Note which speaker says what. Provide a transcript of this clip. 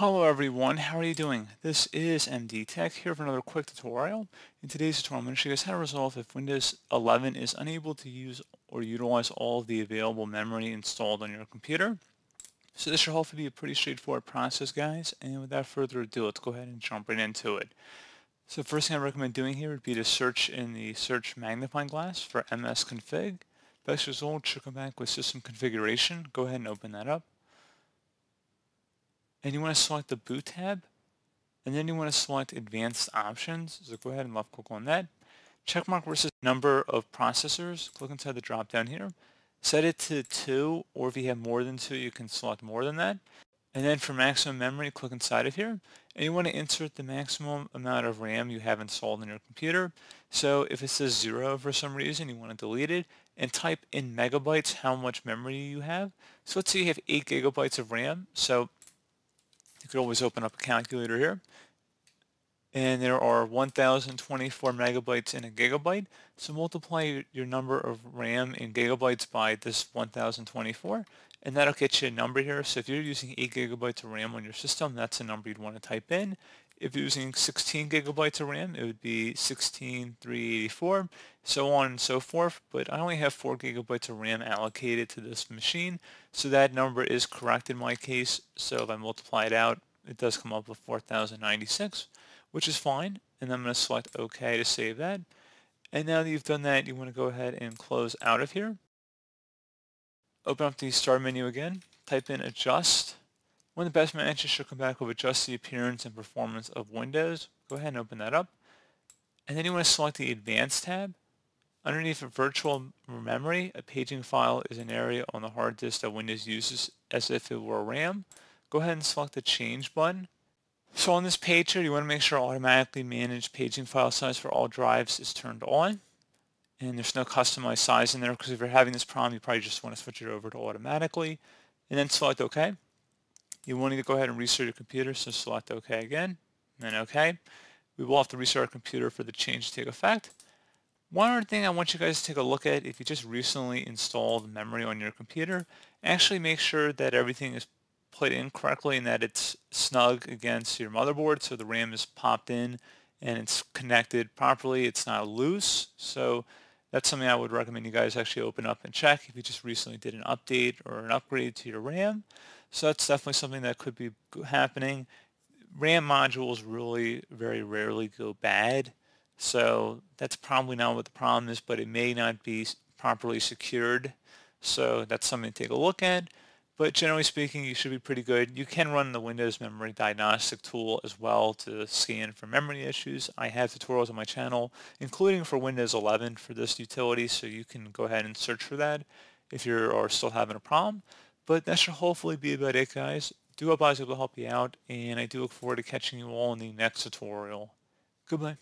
Speaker 1: Hello everyone, how are you doing? This is MD Tech here for another quick tutorial. In today's tutorial, I'm going to show you guys how to resolve if Windows 11 is unable to use or utilize all of the available memory installed on your computer. So this should hopefully be a pretty straightforward process, guys, and without further ado, let's go ahead and jump right into it. So first thing I recommend doing here would be to search in the search magnifying glass for MS Config. Best result should come back with system configuration. Go ahead and open that up and you want to select the Boot tab, and then you want to select Advanced Options, so go ahead and left click on that. Checkmark versus number of processors, click inside the drop down here. Set it to 2, or if you have more than 2, you can select more than that. And then for maximum memory, click inside of here. And you want to insert the maximum amount of RAM you have installed in your computer. So if it says zero for some reason, you want to delete it and type in megabytes how much memory you have. So let's say you have eight gigabytes of RAM. So you could always open up a calculator here and there are 1024 megabytes in a gigabyte. So multiply your number of RAM in gigabytes by this 1024, and that'll get you a number here. So if you're using 8 gigabytes of RAM on your system, that's the number you'd want to type in. If you're using 16 gigabytes of RAM, it would be 16384, so on and so forth, but I only have 4 gigabytes of RAM allocated to this machine, so that number is correct in my case, so if I multiply it out, it does come up with 4096 which is fine. And I'm going to select OK to save that. And now that you've done that, you want to go ahead and close out of here. Open up the start menu again, type in adjust. One of the best matches should come back with adjust the appearance and performance of windows. Go ahead and open that up. And then you want to select the advanced tab. Underneath virtual memory, a paging file is an area on the hard disk that Windows uses as if it were RAM. Go ahead and select the change button so on this page here, you want to make sure automatically manage paging file size for all drives is turned on. And there's no customized size in there because if you're having this problem, you probably just want to switch it over to automatically. And then select OK. You want to go ahead and restart your computer, so select OK again, and OK. We will have to restart our computer for the change to take effect. One other thing I want you guys to take a look at, if you just recently installed memory on your computer, actually make sure that everything is in incorrectly and that it's snug against your motherboard, so the RAM is popped in and it's connected properly. It's not loose, so that's something I would recommend you guys actually open up and check if you just recently did an update or an upgrade to your RAM. So that's definitely something that could be happening. RAM modules really very rarely go bad, so that's probably not what the problem is, but it may not be properly secured. So that's something to take a look at but generally speaking, you should be pretty good. You can run the Windows Memory Diagnostic tool as well to scan for memory issues. I have tutorials on my channel, including for Windows 11 for this utility, so you can go ahead and search for that if you are still having a problem. But that should hopefully be about it, guys. Do hope I was able to help you out, and I do look forward to catching you all in the next tutorial. Goodbye.